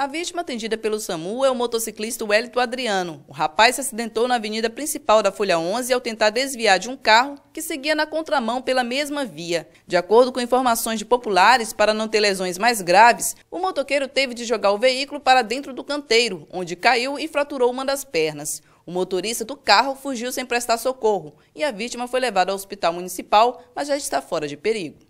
A vítima atendida pelo SAMU é o motociclista Wellington Adriano. O rapaz se acidentou na avenida principal da Folha 11 ao tentar desviar de um carro que seguia na contramão pela mesma via. De acordo com informações de populares, para não ter lesões mais graves, o motoqueiro teve de jogar o veículo para dentro do canteiro, onde caiu e fraturou uma das pernas. O motorista do carro fugiu sem prestar socorro e a vítima foi levada ao hospital municipal, mas já está fora de perigo.